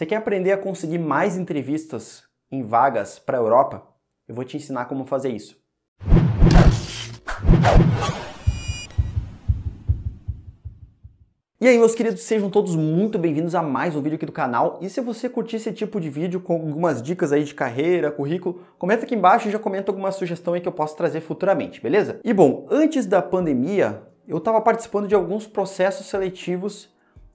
Você quer aprender a conseguir mais entrevistas em vagas para a Europa? Eu vou te ensinar como fazer isso. E aí, meus queridos, sejam todos muito bem-vindos a mais um vídeo aqui do canal. E se você curtir esse tipo de vídeo com algumas dicas aí de carreira, currículo, comenta aqui embaixo e já comenta alguma sugestão aí que eu posso trazer futuramente, beleza? E bom, antes da pandemia, eu estava participando de alguns processos seletivos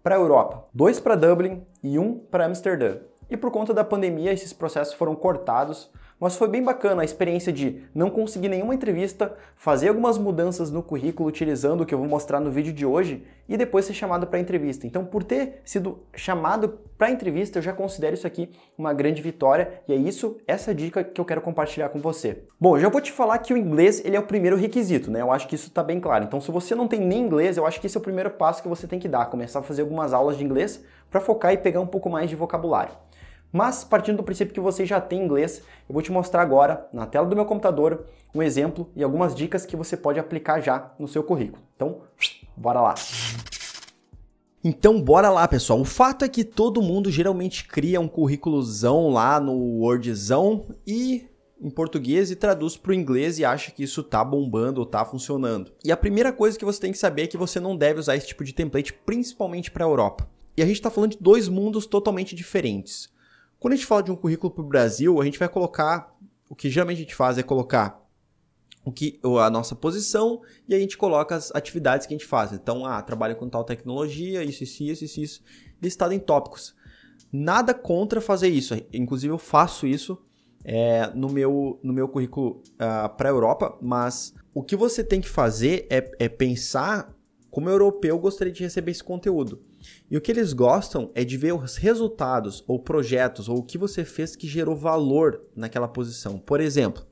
para a Europa, dois para Dublin e um para Amsterdã. E por conta da pandemia, esses processos foram cortados mas foi bem bacana a experiência de não conseguir nenhuma entrevista, fazer algumas mudanças no currículo utilizando o que eu vou mostrar no vídeo de hoje e depois ser chamado para entrevista. Então, por ter sido chamado para entrevista, eu já considero isso aqui uma grande vitória e é isso, essa dica que eu quero compartilhar com você. Bom, já vou te falar que o inglês ele é o primeiro requisito, né? Eu acho que isso está bem claro. Então, se você não tem nem inglês, eu acho que esse é o primeiro passo que você tem que dar, começar a fazer algumas aulas de inglês para focar e pegar um pouco mais de vocabulário. Mas partindo do princípio que você já tem inglês, eu vou te mostrar agora, na tela do meu computador, um exemplo e algumas dicas que você pode aplicar já no seu currículo. Então, bora lá! Então bora lá, pessoal. O fato é que todo mundo geralmente cria um currículozão lá no Wordzão e em português e traduz para o inglês e acha que isso tá bombando ou tá funcionando. E a primeira coisa que você tem que saber é que você não deve usar esse tipo de template, principalmente para a Europa. E a gente está falando de dois mundos totalmente diferentes. Quando a gente fala de um currículo para o Brasil, a gente vai colocar, o que geralmente a gente faz é colocar o que a nossa posição e a gente coloca as atividades que a gente faz. Então, ah, trabalho com tal tecnologia, isso, isso, isso, isso, isso, listado em tópicos. Nada contra fazer isso. Inclusive, eu faço isso é, no, meu, no meu currículo uh, ah, para a Europa, mas o que você tem que fazer é, é pensar como europeu gostaria de receber esse conteúdo. E o que eles gostam é de ver os resultados ou projetos ou o que você fez que gerou valor naquela posição. Por exemplo,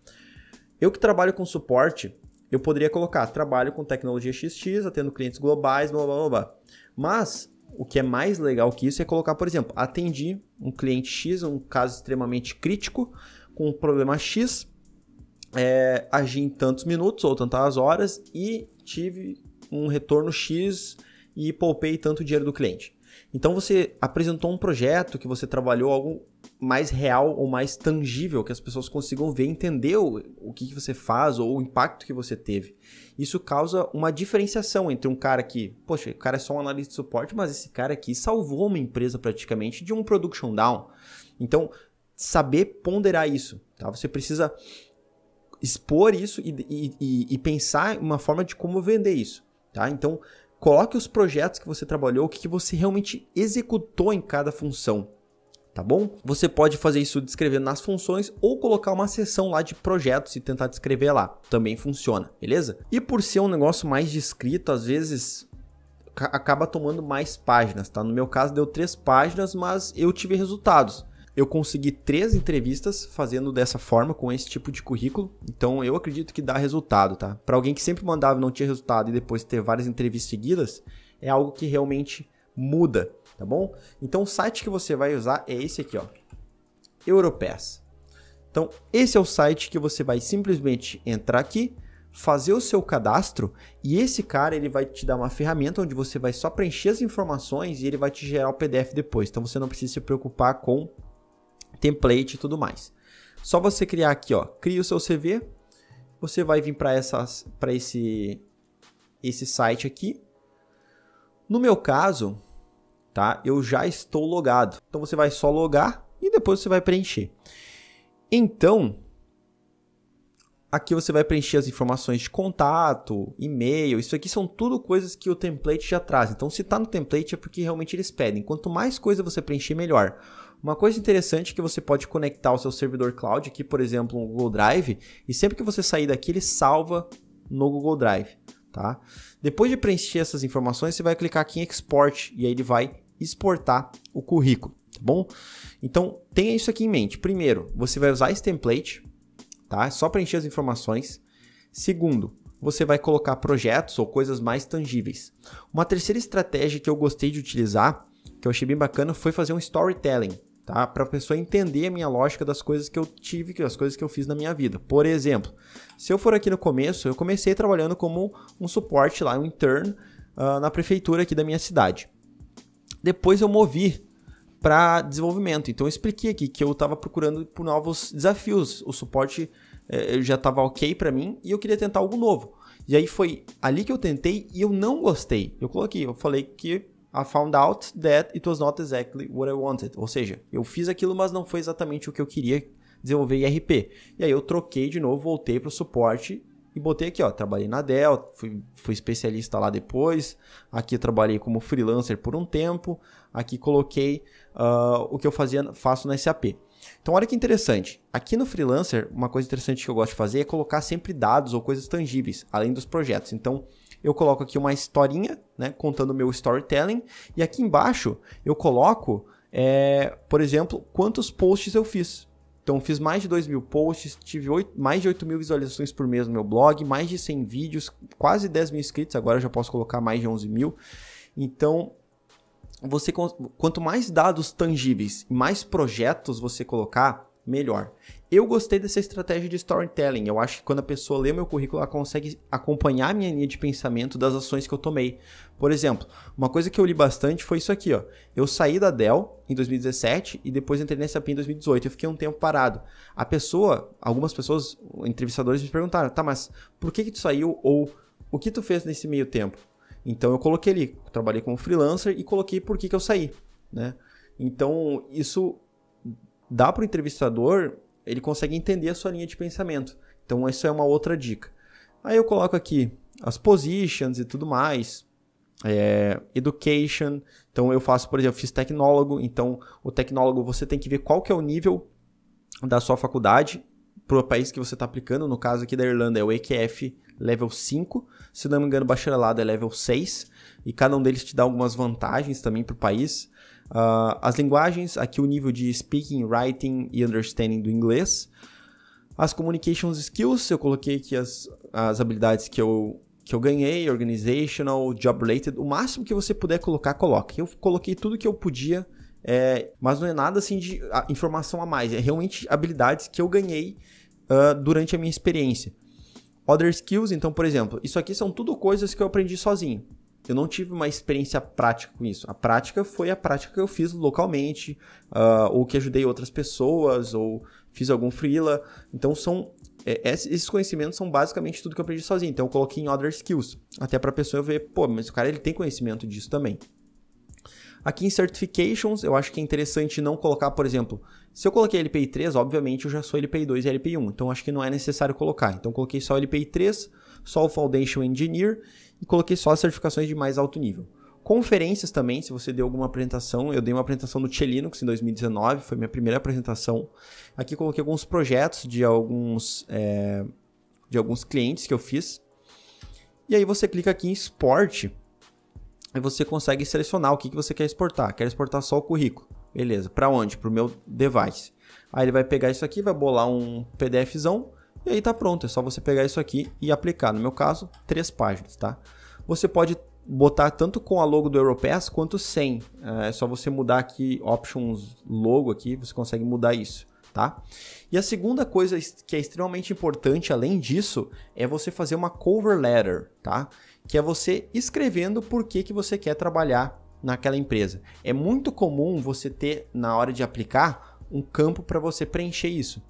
eu que trabalho com suporte, eu poderia colocar trabalho com tecnologia XX, atendo clientes globais, blá blá blá. blá. Mas o que é mais legal que isso é colocar, por exemplo, atendi um cliente X, um caso extremamente crítico, com um problema X, é, agi em tantos minutos ou tantas horas e tive um retorno X e poupei tanto dinheiro do cliente. Então você apresentou um projeto que você trabalhou algo mais real ou mais tangível, que as pessoas consigam ver, entender o, o que, que você faz ou o impacto que você teve. Isso causa uma diferenciação entre um cara que, poxa, o cara é só um analista de suporte, mas esse cara aqui salvou uma empresa praticamente de um production down. Então, saber ponderar isso, tá? Você precisa expor isso e, e, e pensar uma forma de como vender isso, tá? Então, coloque os projetos que você trabalhou, o que você realmente executou em cada função tá bom? Você pode fazer isso descrevendo nas funções ou colocar uma seção lá de projetos e tentar descrever lá. Também funciona, beleza? E por ser um negócio mais descrito, às vezes acaba tomando mais páginas, tá? No meu caso deu três páginas, mas eu tive resultados eu consegui três entrevistas fazendo dessa forma, com esse tipo de currículo. Então eu acredito que dá resultado, tá? Para alguém que sempre mandava e não tinha resultado e depois ter várias entrevistas seguidas, é algo que realmente muda, tá bom? Então o site que você vai usar é esse aqui, ó. Europass. Então, esse é o site que você vai simplesmente entrar aqui, fazer o seu cadastro e esse cara ele vai te dar uma ferramenta onde você vai só preencher as informações e ele vai te gerar o PDF depois. Então você não precisa se preocupar com template e tudo mais. Só você criar aqui, ó, cria o seu CV, você vai vir para essas para esse esse site aqui. No meu caso, tá? Eu já estou logado. Então você vai só logar e depois você vai preencher. Então, aqui você vai preencher as informações de contato, e-mail, isso aqui são tudo coisas que o template já traz. Então, se está no template é porque realmente eles pedem. Quanto mais coisa você preencher, melhor. Uma coisa interessante é que você pode conectar o seu servidor cloud aqui, por exemplo, um Google Drive, e sempre que você sair daqui, ele salva no Google Drive, tá? Depois de preencher essas informações, você vai clicar aqui em Export e aí ele vai exportar o currículo, tá bom? Então, tenha isso aqui em mente. Primeiro, você vai usar esse template, tá? É só preencher as informações. Segundo, você vai colocar projetos ou coisas mais tangíveis. Uma terceira estratégia que eu gostei de utilizar, que eu achei bem bacana, foi fazer um storytelling tá? Para a pessoa entender a minha lógica das coisas que eu tive, das coisas que eu fiz na minha vida. Por exemplo, se eu for aqui no começo, eu comecei trabalhando como um suporte lá, um intern uh, na prefeitura aqui da minha cidade. Depois eu movi para desenvolvimento. Então eu expliquei aqui que eu estava procurando por novos desafios. O suporte eh, eh já estava ok para mim e eu queria tentar algo novo. E aí foi ali que eu tentei e eu não gostei. Eu coloquei, eu falei que I found out that it was not exactly what I wanted. Ou seja, eu fiz aquilo, mas não foi exatamente o que eu queria desenvolver IRP. E aí eu troquei de novo, voltei para o suporte e botei aqui, ó, trabalhei na Dell, fui, fui especialista lá depois, aqui trabalhei como freelancer por um tempo, aqui coloquei uh, o que eu fazia, faço na SAP. Então olha que interessante, aqui no freelancer, uma coisa interessante que eu gosto de fazer é colocar sempre dados ou coisas tangíveis, além dos projetos. Então, eu coloco aqui uma historinha, né, contando o meu storytelling, e aqui embaixo eu coloco, é, por exemplo, quantos posts eu fiz. Então, fiz mais de 2 mil posts, tive 8, mais de 8 mil visualizações por mês no meu blog, mais de 100 vídeos, quase 10 mil inscritos, agora eu já posso colocar mais de 11 mil. Então, você quanto mais dados tangíveis e mais projetos você colocar, melhor. Eu gostei dessa estratégia de storytelling. Eu acho que quando a pessoa lê meu currículo, ela consegue acompanhar a minha linha de pensamento das ações que eu tomei. Por exemplo, uma coisa que eu li bastante foi isso aqui, ó. Eu saí da Dell em 2017 e depois entrei na SAP em 2018. Eu fiquei um tempo parado. A pessoa, algumas pessoas, entrevistadores me perguntaram: "Tá, mas por que que tu saiu ou o que tu fez nesse meio tempo?" Então eu coloquei ali, trabalhei como freelancer e coloquei por que que eu saí, né? Então, isso dá para o entrevistador, ele consegue entender a sua linha de pensamento. Então, isso é uma outra dica. Aí eu coloco aqui as positions e tudo mais, é, education. Então, eu faço, por exemplo, fiz tecnólogo. Então, o tecnólogo, você tem que ver qual que é o nível da sua faculdade para o país que você está aplicando. No caso aqui da Irlanda, é o EQF level 5. Se não me engano, bacharelado é level 6. E cada um deles te dá algumas vantagens também para o país. Uh, as linguagens, aqui o nível de speaking, writing e understanding do inglês. As communications skills, eu coloquei aqui as, as habilidades que eu, que eu ganhei, organizational, job related, o máximo que você puder colocar, coloque. Eu coloquei tudo que eu podia, é, mas não é nada assim de a, informação a mais, é realmente habilidades que eu ganhei uh, durante a minha experiência. Other skills, então, por exemplo, isso aqui são tudo coisas que eu aprendi sozinho. Eu não tive uma experiência prática com isso. A prática foi a prática que eu fiz localmente, uh, ou que ajudei outras pessoas, ou fiz algum freela. Então, são é, esses conhecimentos são basicamente tudo que eu aprendi sozinho. Então, eu coloquei em other skills, até para a pessoa ver, pô, mas o cara ele tem conhecimento disso também. Aqui em certifications, eu acho que é interessante não colocar, por exemplo, se eu coloquei LPI 3, obviamente eu já sou LPI 2 e LPI 1, então acho que não é necessário colocar. Então coloquei só LPI 3, só o Foundation Engineer e coloquei só as certificações de mais alto nível. Conferências também, se você deu alguma apresentação, eu dei uma apresentação no Tia Linux em 2019, foi minha primeira apresentação. Aqui coloquei alguns projetos de alguns, é, de alguns clientes que eu fiz. E aí você clica aqui em Export e você consegue selecionar o que, que você quer exportar. Quer exportar só o currículo. Beleza, para onde? Para o meu device. Aí ele vai pegar isso aqui, vai bolar um PDFzão e aí tá pronto. É só você pegar isso aqui e aplicar. No meu caso, três páginas, tá? Você pode botar tanto com a logo do Europass quanto sem. É, é só você mudar aqui Options Logo aqui, você consegue mudar isso. Tá? E a segunda coisa que é extremamente importante, além disso, é você fazer uma cover letter, tá? Que é você escrevendo por que, que você quer trabalhar naquela empresa. É muito comum você ter, na hora de aplicar, um campo para você preencher isso.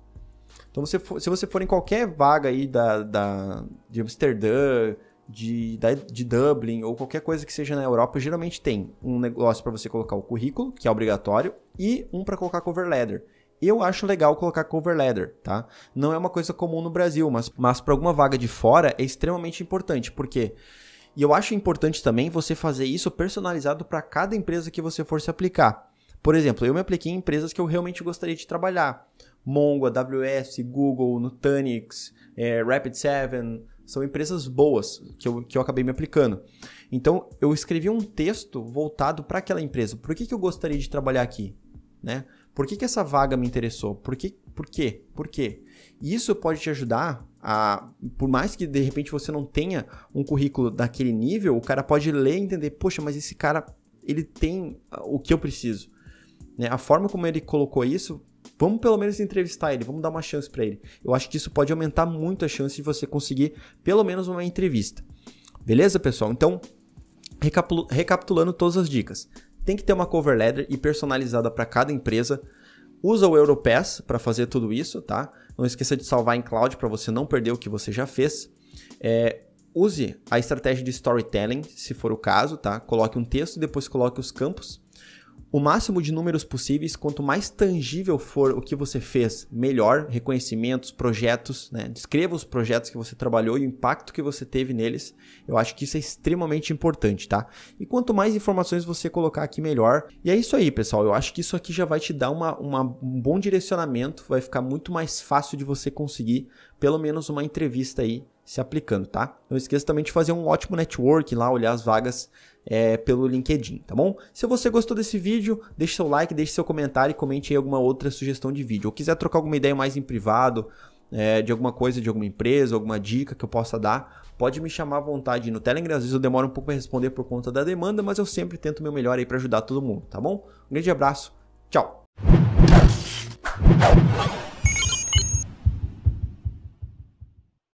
Então, você for, se você for em qualquer vaga aí da, da de Amsterdã, de, da, de Dublin ou qualquer coisa que seja na Europa, geralmente tem um negócio para você colocar o currículo, que é obrigatório, e um para colocar cover letter. Eu acho legal colocar cover letter, tá? Não é uma coisa comum no Brasil, mas, mas para alguma vaga de fora é extremamente importante, porque quê? E eu acho importante também você fazer isso personalizado para cada empresa que você for se aplicar. Por exemplo, eu me apliquei em empresas que eu realmente gostaria de trabalhar. Mongo, AWS, Google, Nutanix, é, Rapid7, são empresas boas que eu, que eu acabei me aplicando. Então, eu escrevi um texto voltado para aquela empresa. Por que, que eu gostaria de trabalhar aqui? Né? Por que, que essa vaga me interessou? Por, que, por quê? Por quê? E isso pode te ajudar a. Por mais que de repente você não tenha um currículo daquele nível, o cara pode ler e entender: poxa, mas esse cara ele tem ah, o que eu preciso. Né? A forma como ele colocou isso, vamos pelo menos entrevistar ele, vamos dar uma chance para ele. Eu acho que isso pode aumentar muito a chance de você conseguir pelo menos uma entrevista. Beleza, pessoal? Então, recapitulando todas as dicas. Tem que ter uma cover letter e personalizada para cada empresa. Usa o Europass para fazer tudo isso, tá? Não esqueça de salvar em cloud para você não perder o que você já fez. É, use a estratégia de storytelling, se for o caso, tá? Coloque um texto, depois coloque os campos o máximo de números possíveis, quanto mais tangível for o que você fez, melhor. Reconhecimentos, projetos, né? descreva os projetos que você trabalhou e o impacto que você teve neles. Eu acho que isso é extremamente importante, tá? E quanto mais informações você colocar aqui, melhor. E é isso aí, pessoal. Eu acho que isso aqui já vai te dar uma, uma, um bom direcionamento, vai ficar muito mais fácil de você conseguir pelo menos uma entrevista aí se aplicando, tá? Não esqueça também de fazer um ótimo network lá, olhar as vagas é, pelo LinkedIn, tá bom? Se você gostou desse vídeo, deixe seu like, deixe seu comentário e comente aí alguma outra sugestão de vídeo. Ou quiser trocar alguma ideia mais em privado, é, de alguma coisa, de alguma empresa, alguma dica que eu possa dar, pode me chamar à vontade no Telegram. Às vezes eu demoro um pouco para responder por conta da demanda, mas eu sempre tento o meu melhor aí para ajudar todo mundo, tá bom? Um grande abraço, tchau!